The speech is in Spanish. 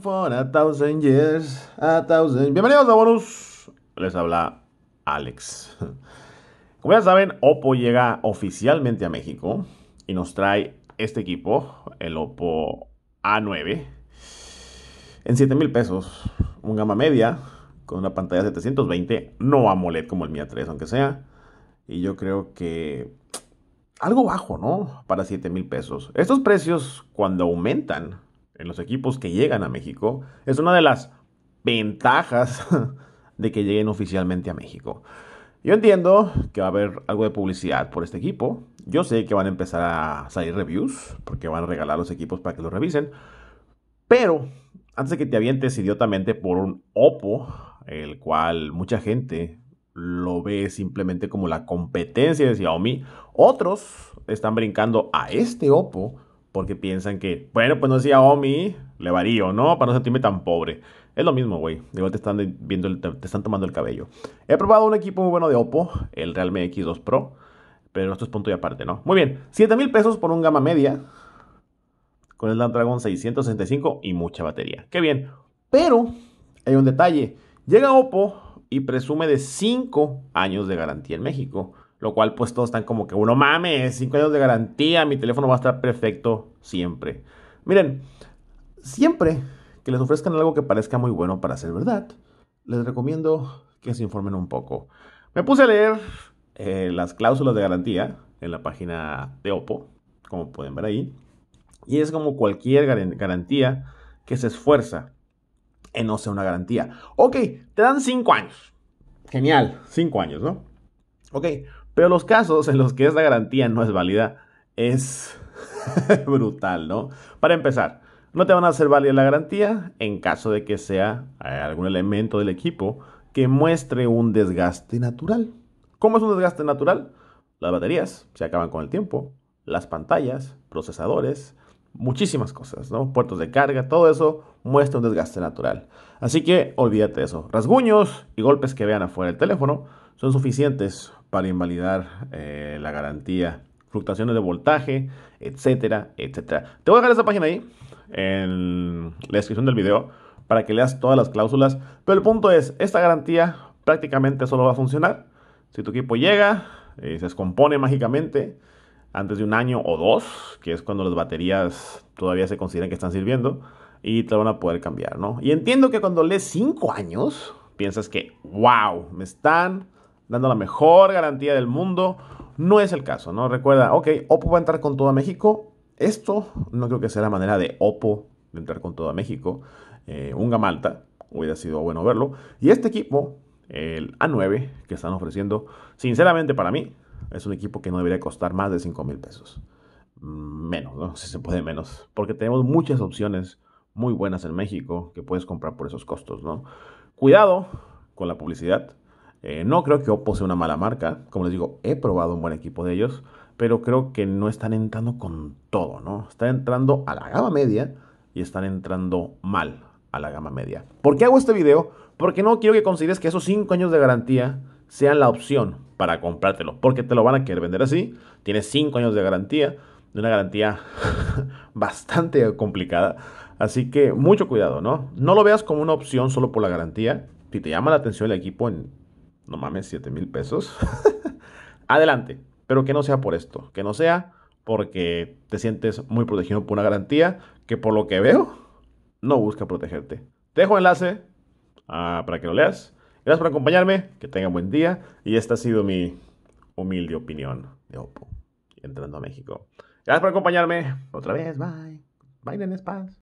For a years, a thousand... Bienvenidos a Bonus. Les habla Alex. Como ya saben, Oppo llega oficialmente a México y nos trae este equipo, el Oppo A9, en 7 mil pesos. Un gama media con una pantalla 720, no AMOLED como el Mi A3, aunque sea. Y yo creo que algo bajo, ¿no? Para 7 mil pesos. Estos precios, cuando aumentan, en los equipos que llegan a México, es una de las ventajas de que lleguen oficialmente a México. Yo entiendo que va a haber algo de publicidad por este equipo. Yo sé que van a empezar a salir reviews, porque van a regalar los equipos para que los revisen. Pero antes de que te avientes idiotamente por un Oppo, el cual mucha gente lo ve simplemente como la competencia de Xiaomi, otros están brincando a este Oppo porque piensan que, bueno, pues no sea Omi, le varío, ¿no? Para no sentirme tan pobre. Es lo mismo, güey. Igual te están, viendo te, están tomando el cabello. He probado un equipo muy bueno de Oppo, el Realme X2 Pro, pero esto es punto y aparte, ¿no? Muy bien, 7 mil pesos por un gama media con el Snapdragon 665 y mucha batería. Qué bien. Pero hay un detalle. Llega Oppo y presume de 5 años de garantía en México. Lo cual pues todos están como que, uno mames, 5 años de garantía, mi teléfono va a estar perfecto siempre. Miren, siempre que les ofrezcan algo que parezca muy bueno para ser verdad, les recomiendo que se informen un poco. Me puse a leer eh, las cláusulas de garantía en la página de Oppo, como pueden ver ahí, y es como cualquier garantía que se esfuerza en no ser una garantía. Ok, te dan 5 años. Genial, 5 años, ¿no? Ok, pero los casos en los que esta garantía no es válida es brutal, ¿no? Para empezar, no te van a hacer válida la garantía en caso de que sea eh, algún elemento del equipo que muestre un desgaste natural. ¿Cómo es un desgaste natural? Las baterías se acaban con el tiempo, las pantallas, procesadores, muchísimas cosas, ¿no? Puertos de carga, todo eso muestra un desgaste natural. Así que olvídate de eso. Rasguños y golpes que vean afuera del teléfono son suficientes para invalidar eh, la garantía. Fluctuaciones de voltaje, etcétera, etcétera. Te voy a dejar esa página ahí en la descripción del video para que leas todas las cláusulas. Pero el punto es, esta garantía prácticamente solo va a funcionar si tu equipo llega, eh, se descompone mágicamente antes de un año o dos, que es cuando las baterías todavía se consideran que están sirviendo, y te van a poder cambiar, ¿no? Y entiendo que cuando lees 5 años, piensas que, wow, me están dando la mejor garantía del mundo. No es el caso, ¿no? Recuerda, ok, Oppo va a entrar con todo a México. Esto no creo que sea la manera de Oppo de entrar con todo a México. Eh, un Gamalta, hubiera sido bueno verlo. Y este equipo, el A9, que están ofreciendo, sinceramente para mí, es un equipo que no debería costar más de 5 mil pesos. Menos, ¿no? Si se puede menos. Porque tenemos muchas opciones muy buenas en México que puedes comprar por esos costos, ¿no? Cuidado con la publicidad. Eh, no creo que Oppo sea una mala marca. Como les digo, he probado un buen equipo de ellos, pero creo que no están entrando con todo, ¿no? Están entrando a la gama media y están entrando mal a la gama media. ¿Por qué hago este video? Porque no quiero que consideres que esos 5 años de garantía sean la opción para comprártelo, porque te lo van a querer vender así. Tienes 5 años de garantía, De una garantía bastante complicada. Así que mucho cuidado, ¿no? No lo veas como una opción solo por la garantía. Si te llama la atención el equipo en, no mames, 7 mil pesos, adelante. Pero que no sea por esto, que no sea porque te sientes muy protegido por una garantía que por lo que veo no busca protegerte. Te dejo enlace ah, para que lo leas Gracias por acompañarme, que tengan buen día y esta ha sido mi humilde opinión de Oppo entrando a México. Gracias por acompañarme otra vez, bye. Bye, nenes, paz.